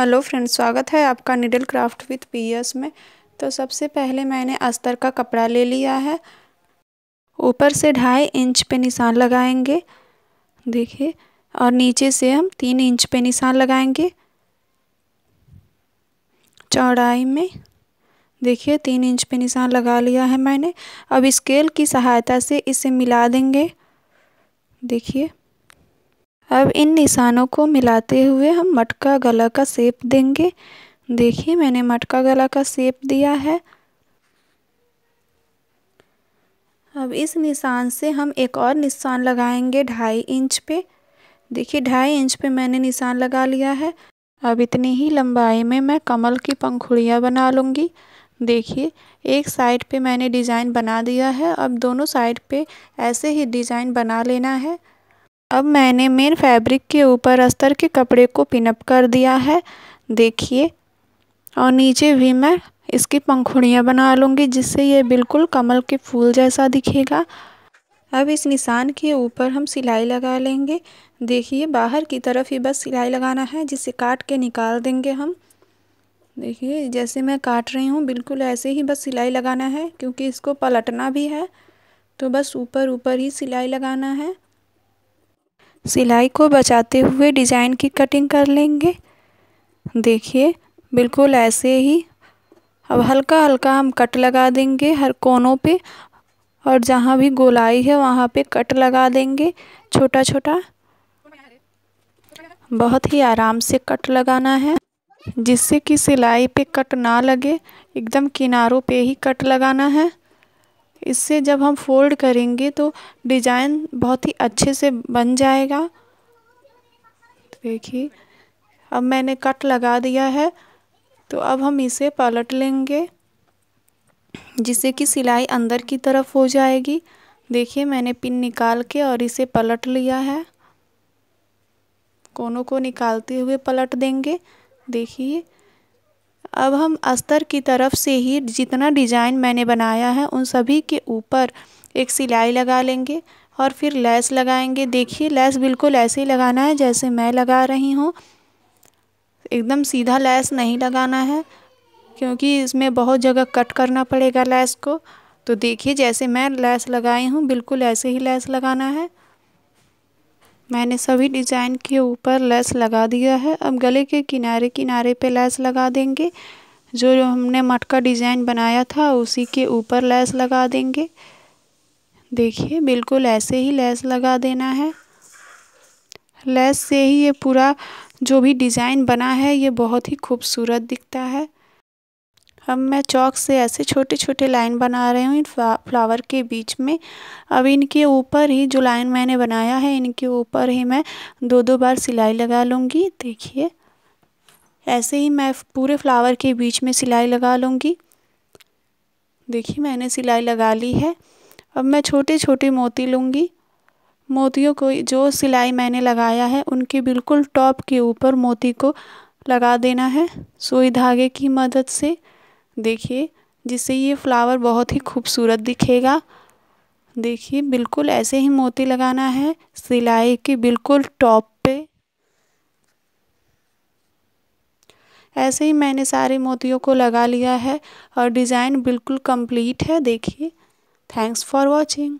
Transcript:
hello friend स्वागत है आपका निडल क्राफ्ट विथ पीएस में तो सबसे पहले मैंने अस्तर का कपड़ा ले लिया है ऊपर से ढाई इंच पे निशान लगाएंगे देखिए और नीचे से हम तीन इंच पे निशान लगाएंगे चौड़ाई में देखिए तीन इंच पे निशान लगा लिया है मैंने अब स्केल की सहायता से इसे मिला देंगे देखिए अब इन निशानों को मिलाते हुए हम मटका गला का सेप देंगे देखिए मैंने मटका गला का सेप दिया है अब इस निशान से हम एक और निशान लगाएंगे ढाई इंच पे देखिए ढाई इंच पे मैंने निशान लगा लिया है अब इतनी ही लंबाई में मैं कमल की पंखुड़ियाँ बना लूँगी देखिए एक साइड पे मैंने डिज़ाइन बना दिया है अब दोनों साइड पे ऐसे ही डिज़ाइन बना लेना है अब मैंने मेन फैब्रिक के ऊपर अस्तर के कपड़े को पिनअप कर दिया है देखिए और नीचे भी मैं इसकी पंखुड़ियाँ बना लूँगी जिससे ये बिल्कुल कमल के फूल जैसा दिखेगा अब इस निशान के ऊपर हम सिलाई लगा लेंगे देखिए बाहर की तरफ ही बस सिलाई लगाना है जिसे काट के निकाल देंगे हम देखिए जैसे मैं काट रही हूँ बिल्कुल ऐसे ही बस सिलाई लगाना है क्योंकि इसको पलटना भी है तो बस ऊपर ऊपर ही सिलाई लगाना है सिलाई को बचाते हुए डिज़ाइन की कटिंग कर लेंगे देखिए बिल्कुल ऐसे ही अब हल्का हल्का हम कट लगा देंगे हर कोनों पे और जहाँ भी गोलाई है वहाँ पे कट लगा देंगे छोटा छोटा बहुत ही आराम से कट लगाना है जिससे कि सिलाई पे कट ना लगे एकदम किनारों पे ही कट लगाना है इससे जब हम फोल्ड करेंगे तो डिज़ाइन बहुत ही अच्छे से बन जाएगा तो देखिए अब मैंने कट लगा दिया है तो अब हम इसे पलट लेंगे जिससे कि सिलाई अंदर की तरफ हो जाएगी देखिए मैंने पिन निकाल के और इसे पलट लिया है कोनों को निकालते हुए पलट देंगे देखिए अब हम अस्तर की तरफ से ही जितना डिज़ाइन मैंने बनाया है उन सभी के ऊपर एक सिलाई लगा लेंगे और फिर लैस लगाएंगे देखिए लैस बिल्कुल ऐसे ही लगाना है जैसे मैं लगा रही हूँ एकदम सीधा लैस नहीं लगाना है क्योंकि इसमें बहुत जगह कट करना पड़ेगा लैस को तो देखिए जैसे मैं लैस लगाई हूँ बिल्कुल ऐसे ही लैस लगाना है मैंने सभी डिज़ाइन के ऊपर लेस लगा दिया है अब गले के किनारे किनारे पे लेस लगा देंगे जो हमने मटका डिज़ाइन बनाया था उसी के ऊपर लेस लगा देंगे देखिए बिल्कुल ऐसे ही लेस लगा देना है लेस से ही ये पूरा जो भी डिज़ाइन बना है ये बहुत ही खूबसूरत दिखता है अब मैं चौक से ऐसे छोटे छोटे लाइन बना रही हूँ इन फ्लावर के बीच में अब इनके ऊपर ही जो लाइन मैंने बनाया है इनके ऊपर ही मैं दो दो बार सिलाई लगा लूँगी देखिए ऐसे ही मैं पूरे फ्लावर के बीच में सिलाई लगा लूँगी देखिए मैंने सिलाई लगा ली है अब मैं छोटे छोटे मोती लूँगी मोतियों को जो सिलाई मैंने लगाया है उनके बिल्कुल टॉप के ऊपर मोती को लगा देना है सुई धागे की मदद से देखिए जिससे ये फ्लावर बहुत ही खूबसूरत दिखेगा देखिए बिल्कुल ऐसे ही मोती लगाना है सिलाई के बिल्कुल टॉप पे ऐसे ही मैंने सारे मोतियों को लगा लिया है और डिज़ाइन बिल्कुल कंप्लीट है देखिए थैंक्स फॉर वॉचिंग